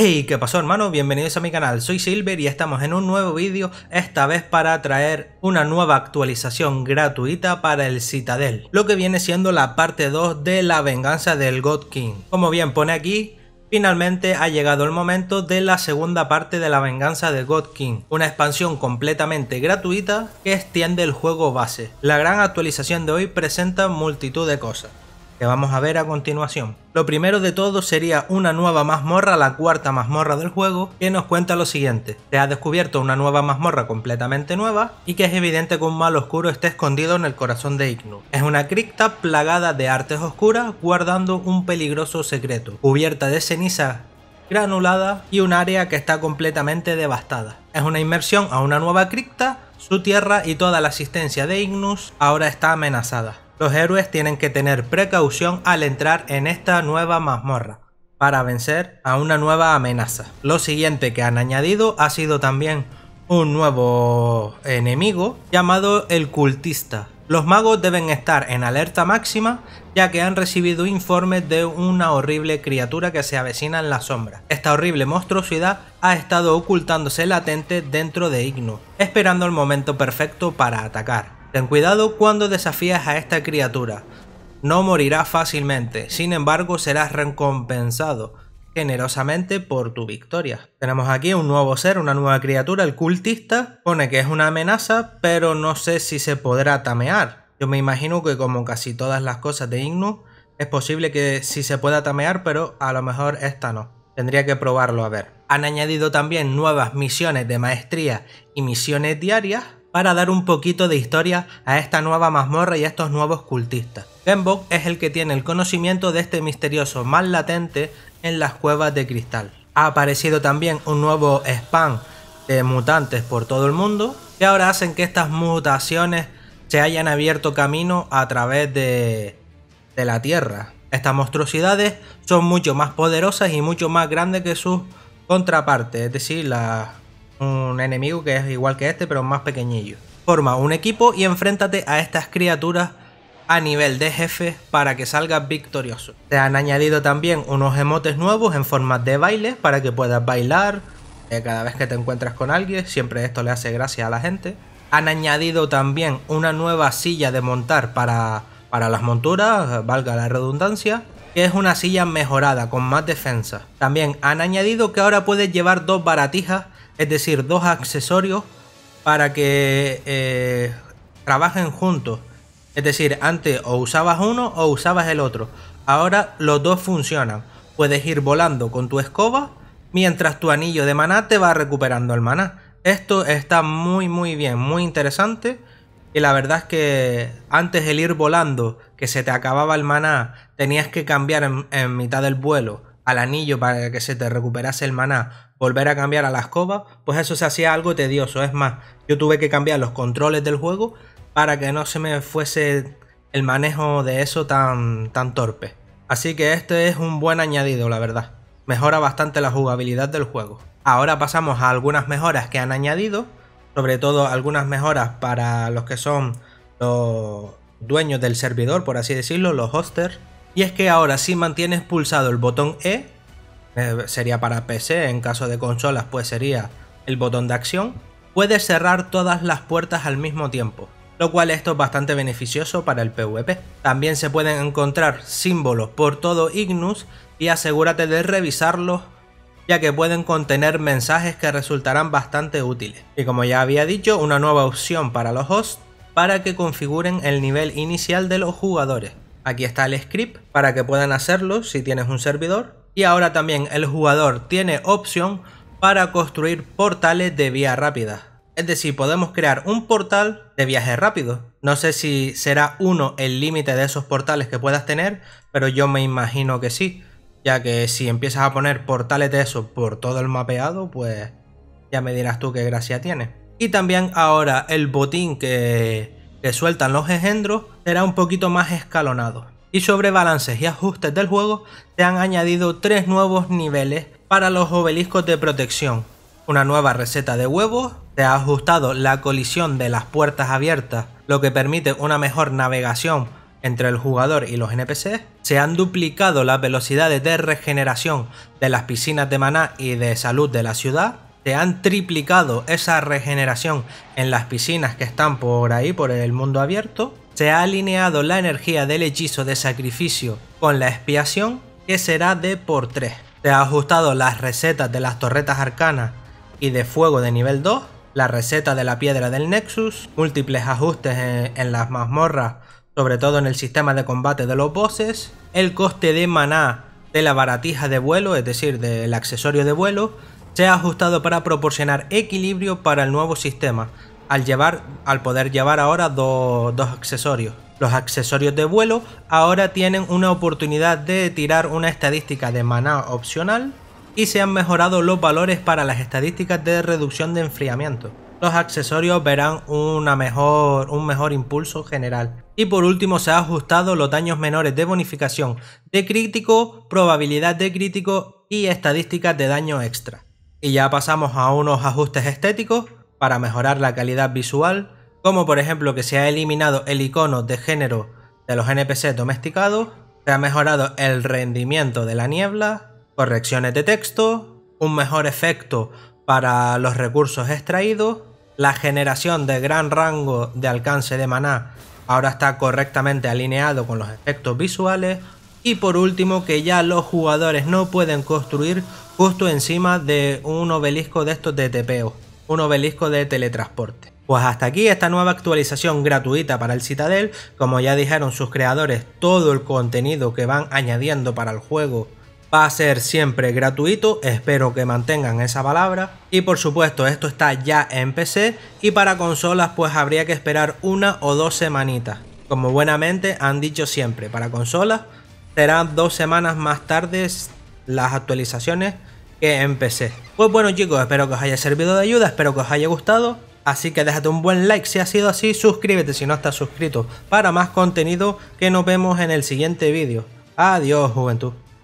Hey, ¿qué pasó hermano? Bienvenidos a mi canal, soy Silver y estamos en un nuevo vídeo, esta vez para traer una nueva actualización gratuita para el Citadel, lo que viene siendo la parte 2 de la venganza del God King. Como bien pone aquí, Finalmente ha llegado el momento de la segunda parte de la venganza de God King, una expansión completamente gratuita que extiende el juego base. La gran actualización de hoy presenta multitud de cosas que vamos a ver a continuación. Lo primero de todo sería una nueva mazmorra, la cuarta mazmorra del juego, que nos cuenta lo siguiente. Se ha descubierto una nueva mazmorra completamente nueva y que es evidente que un mal oscuro está escondido en el corazón de Ignus. Es una cripta plagada de artes oscuras guardando un peligroso secreto, cubierta de ceniza granulada y un área que está completamente devastada. Es una inmersión a una nueva cripta, su tierra y toda la asistencia de Ignus ahora está amenazada. Los héroes tienen que tener precaución al entrar en esta nueva mazmorra para vencer a una nueva amenaza. Lo siguiente que han añadido ha sido también un nuevo enemigo llamado el cultista. Los magos deben estar en alerta máxima ya que han recibido informes de una horrible criatura que se avecina en la sombra. Esta horrible monstruosidad ha estado ocultándose latente dentro de Igno, esperando el momento perfecto para atacar. Ten cuidado cuando desafías a esta criatura. No morirá fácilmente, sin embargo serás recompensado generosamente por tu victoria. Tenemos aquí un nuevo ser, una nueva criatura, el cultista. Pone que es una amenaza, pero no sé si se podrá tamear. Yo me imagino que como casi todas las cosas de Igno, es posible que sí se pueda tamear, pero a lo mejor esta no. Tendría que probarlo a ver. Han añadido también nuevas misiones de maestría y misiones diarias para dar un poquito de historia a esta nueva mazmorra y a estos nuevos cultistas. Gembok es el que tiene el conocimiento de este misterioso mal latente en las cuevas de cristal. Ha aparecido también un nuevo spam de mutantes por todo el mundo que ahora hacen que estas mutaciones se hayan abierto camino a través de, de la Tierra. Estas monstruosidades son mucho más poderosas y mucho más grandes que sus contrapartes, es decir, las un enemigo que es igual que este, pero más pequeñillo. Forma un equipo y enfréntate a estas criaturas a nivel de jefe para que salgas victorioso. Te han añadido también unos emotes nuevos en forma de bailes para que puedas bailar eh, cada vez que te encuentras con alguien, siempre esto le hace gracia a la gente. Han añadido también una nueva silla de montar para, para las monturas, valga la redundancia, que es una silla mejorada con más defensa. También han añadido que ahora puedes llevar dos baratijas es decir, dos accesorios para que eh, trabajen juntos. Es decir, antes o usabas uno o usabas el otro. Ahora los dos funcionan. Puedes ir volando con tu escoba mientras tu anillo de maná te va recuperando el maná. Esto está muy muy bien, muy interesante. Y la verdad es que antes el ir volando, que se te acababa el maná, tenías que cambiar en mitad del vuelo al anillo para que se te recuperase el maná volver a cambiar a la escoba, pues eso se hacía algo tedioso. Es más, yo tuve que cambiar los controles del juego para que no se me fuese el manejo de eso tan, tan torpe. Así que este es un buen añadido, la verdad. Mejora bastante la jugabilidad del juego. Ahora pasamos a algunas mejoras que han añadido, sobre todo algunas mejoras para los que son los dueños del servidor, por así decirlo, los hosters. Y es que ahora si mantienes pulsado el botón E, eh, sería para PC, en caso de consolas pues sería el botón de acción, Puedes cerrar todas las puertas al mismo tiempo, lo cual esto es bastante beneficioso para el PvP. También se pueden encontrar símbolos por todo Ignus y asegúrate de revisarlos ya que pueden contener mensajes que resultarán bastante útiles. Y como ya había dicho, una nueva opción para los hosts para que configuren el nivel inicial de los jugadores. Aquí está el script para que puedan hacerlo si tienes un servidor y ahora también el jugador tiene opción para construir portales de vía rápida. Es decir, podemos crear un portal de viaje rápido. No sé si será uno el límite de esos portales que puedas tener, pero yo me imagino que sí, ya que si empiezas a poner portales de eso por todo el mapeado, pues ya me dirás tú qué gracia tiene. Y también ahora el botín que, que sueltan los engendros será un poquito más escalonado y sobre balances y ajustes del juego se han añadido tres nuevos niveles para los obeliscos de protección, una nueva receta de huevos, se ha ajustado la colisión de las puertas abiertas, lo que permite una mejor navegación entre el jugador y los NPCs, se han duplicado las velocidades de regeneración de las piscinas de maná y de salud de la ciudad, se han triplicado esa regeneración en las piscinas que están por ahí, por el mundo abierto, se ha alineado la energía del hechizo de sacrificio con la expiación, que será de por 3. Se ha ajustado las recetas de las torretas arcanas y de fuego de nivel 2, la receta de la piedra del Nexus, múltiples ajustes en, en las mazmorras, sobre todo en el sistema de combate de los bosses, el coste de maná de la baratija de vuelo, es decir, del accesorio de vuelo, se ha ajustado para proporcionar equilibrio para el nuevo sistema, al, llevar, al poder llevar ahora dos accesorios. Los accesorios de vuelo ahora tienen una oportunidad de tirar una estadística de maná opcional y se han mejorado los valores para las estadísticas de reducción de enfriamiento. Los accesorios verán mejor, un mejor impulso general. Y por último se ha ajustado los daños menores de bonificación de crítico, probabilidad de crítico y estadísticas de daño extra. Y ya pasamos a unos ajustes estéticos para mejorar la calidad visual, como por ejemplo que se ha eliminado el icono de género de los NPC domesticados, se ha mejorado el rendimiento de la niebla, correcciones de texto, un mejor efecto para los recursos extraídos, la generación de gran rango de alcance de maná ahora está correctamente alineado con los efectos visuales y por último que ya los jugadores no pueden construir justo encima de un obelisco de estos de un obelisco de teletransporte. Pues hasta aquí esta nueva actualización gratuita para el Citadel, como ya dijeron sus creadores, todo el contenido que van añadiendo para el juego va a ser siempre gratuito, espero que mantengan esa palabra. Y por supuesto esto está ya en PC y para consolas pues habría que esperar una o dos semanitas. Como buenamente han dicho siempre, para consolas serán dos semanas más tarde las actualizaciones que empecé. Pues bueno chicos, espero que os haya servido de ayuda, espero que os haya gustado. Así que déjate un buen like si ha sido así, suscríbete si no estás suscrito para más contenido que nos vemos en el siguiente vídeo. Adiós juventud.